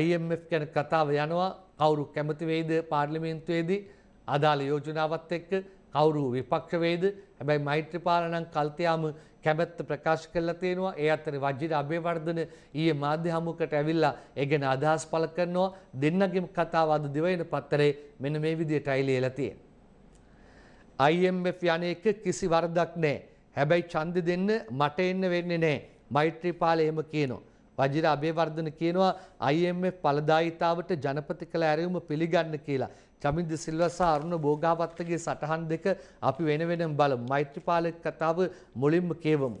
IMF ගැන කතාව යනවා කවුරු කැමති වෙයිද පාර්ලිමේන්තුවේදී අදාළ යෝජනාවත් එක්ක කවුරු විපක්ෂ වෙයිද හැබැයි මෛත්‍රීපාලනම් කල්තියාම කැමැත්ත ප්‍රකාශ කරලා තියෙනවා ඒ අතර වජිර අබේවර්ධන ඊයේ මාධ්‍ය හමුවකට ඇවිල්ලා ඒ ගැන අදහස් පළ කරනවා දෙන්නගේම කතාව අද දිවයින පත්තරේ මෙන්න මේ විදිහටයි ලියලා තියෙන්නේ IMF යන්නේක කිසි වරදක් නැහැ හැබැයි ඡන්ද දෙන්න මට එන්න වෙන්නේ නැහැ මෛත්‍රීපාල එහෙම කියනවා වජිර අබේවර්ධන කියනවා IMF පළදායිතාවට ජනපති කළ ඇරයුම පිළිගන්න කියලා. චමින්ද සිල්වා සහ අරුණ බෝගාවත්තගේ සටහන් දෙක අපි වෙන වෙනම බලමු. මෛත්‍රීපාලක කතාව මුලින්ම කියවමු.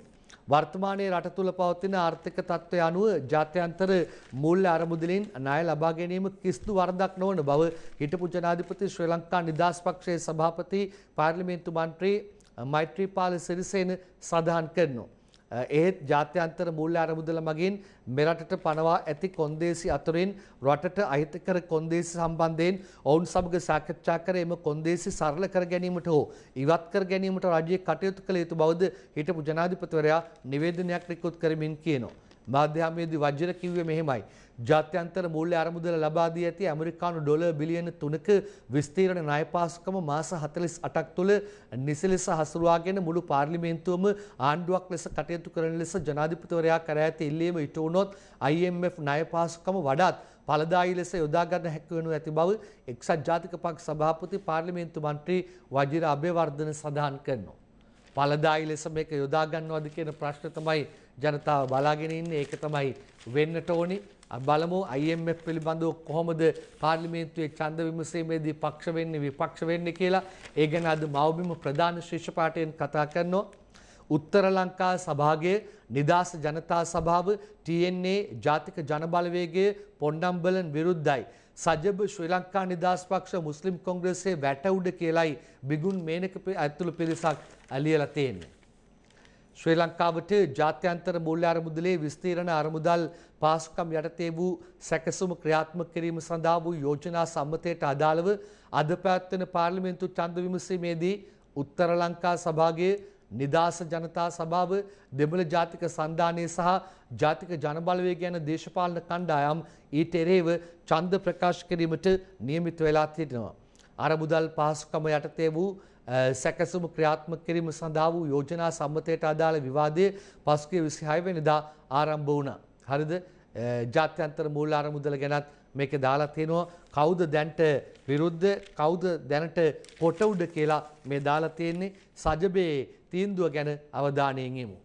වර්තමානයේ රට තුල පවතින ආර්ථික තත්ත්වය අනුව ජාත්‍යන්තර මූල්‍ය අරමුදලින් ණය ලබා ගැනීම කිසිදු වරදක් නොවන බව හිටපු ජනාධිපති ශ්‍රී ලංකා නිදහස් පක්ෂයේ සභාපති පාර්ලිමේන්තු මන්ත්‍රී මෛත්‍රීපාල සිරිසේන සඳහන් කරනවා. ඒත් ජාත්‍යන්තර මූල්‍ය අරමුදල මගින් මෙරටට පනවා ඇති කොන්දේසි අතුරින් රටට අහිතකර කොන්දේසි සම්බන්ධයෙන් ඔවුන් සමග සාකච්ඡා කර එම කොන්දේසි සරල කර ගැනීමට හෝ ඉවත් කර ගැනීමට රජයේ කටයුතු කළ යුතු බවද හිටපු ජනාධිපතිවරයා නිවේදනයක් නිකුත් කරමින් කියනවා. මාධ්‍යමේදී වජ්ජර කිව්වේ මෙහෙමයි. ජාත්‍යන්තර මූල්‍ය අරමුදල ලබා දී ඇති ඇමරිකානු ඩොලර් බිලියන 3ක විස්තීර්ණ ණය පාසුකම මාස 48ක් තුළ නිසලෙස හසුරුවාගෙන මුළු පාර්ලිමේන්තුවම ආණ්ඩුවක් ලෙස කටයුතු කරන ලෙස ජනාධිපතිවරයා කර ඇති ඉල්ලීම ඉටු වුණොත් IMF ණය පාසුකම වඩාත් ඵලදායි ලෙස යොදා ගන්න හැකියවනු ඇති බව එක්සත් ජාතික පක්ෂ සභාපති පාර්ලිමේන්තු මන්ත්‍රී වජිර අබේවර්ධන සඳහන් කරනවා. ඵලදායි ලෙස මේක යොදා ගන්නවද කියන ප්‍රශ්න තමයි ජනතාව බලාගෙන ඉන්නේ ඒක තමයි වෙන්නට ඕනි. බලමු IMF පිළිබඳව කොහොමද පාර්ලිමේන්තුවේ ඡන්ද විමසීමේදී පක්ෂ වෙන්නේ විපක්ෂ වෙන්නේ කියලා. ඒ ගැන අද මව්බිම ප්‍රධාන ශිෂ්‍ය පාඨයෙන් කතා කරනවා. උත්තර ලංකා සභාගේ නිදහස් ජනතා සභාව TNA ජාතික ජනබලවේගයේ පොණ්ඩම්බලන් විරුද්ධයි. සජබ ශ්‍රී ලංකා නිදහස් පක්ෂ මුස්ලිම් කොංග්‍රසයේ වැට උඩ කියලයි බිගුන් මේනක ඇතුළු පිරිසක් ඇලියලා තියෙන්නේ. ශ්‍රී ලංකාවට ජාත්‍යන්තර මූල්‍ය අරමුදලේ විස්තීරණ අරමුදල් පාසුකම් යටතේ වූ සැකසුම ක්‍රියාත්මක කිරීම සඳහා වූ යෝජනා සම්මතයට අදාළව අද පැවැත්වෙන පාර්ලිමේන්තු ඡන්ද විමසීමේදී උත්තර ලංකා සභාවේ නිදාස ජනතා සභාව දෙමළ ජාතික සන්ධානය සහ ජාතික ජනබලවේග යන දේශපාලන කණ්ඩායම් ඊට එරෙහිව ඡන්ද ප්‍රකාශ කිරීමට නියමිත වෙලා තිබෙනවා. අරමුදල් පහසුකම යටතේ වූ සැකසුම ක්‍රියාත්මක කිරීම සඳහා වූ යෝජනා සම්මතයට අදාළ විවාදය පසුගිය 26 වෙනිදා ආරම්භ වුණා. හරිද? ජාත්‍යන්තර මූල්‍ය අරමුදල ගැනත් මේක දාලා තියෙනවා. කවුද දැන්ට විරුද්ධ කවුද දැනට කොට උඩ කියලා මේ දාලා තියෙන්නේ. සජබේ තීන්දුව ගැන අවධානයෙන් යමු.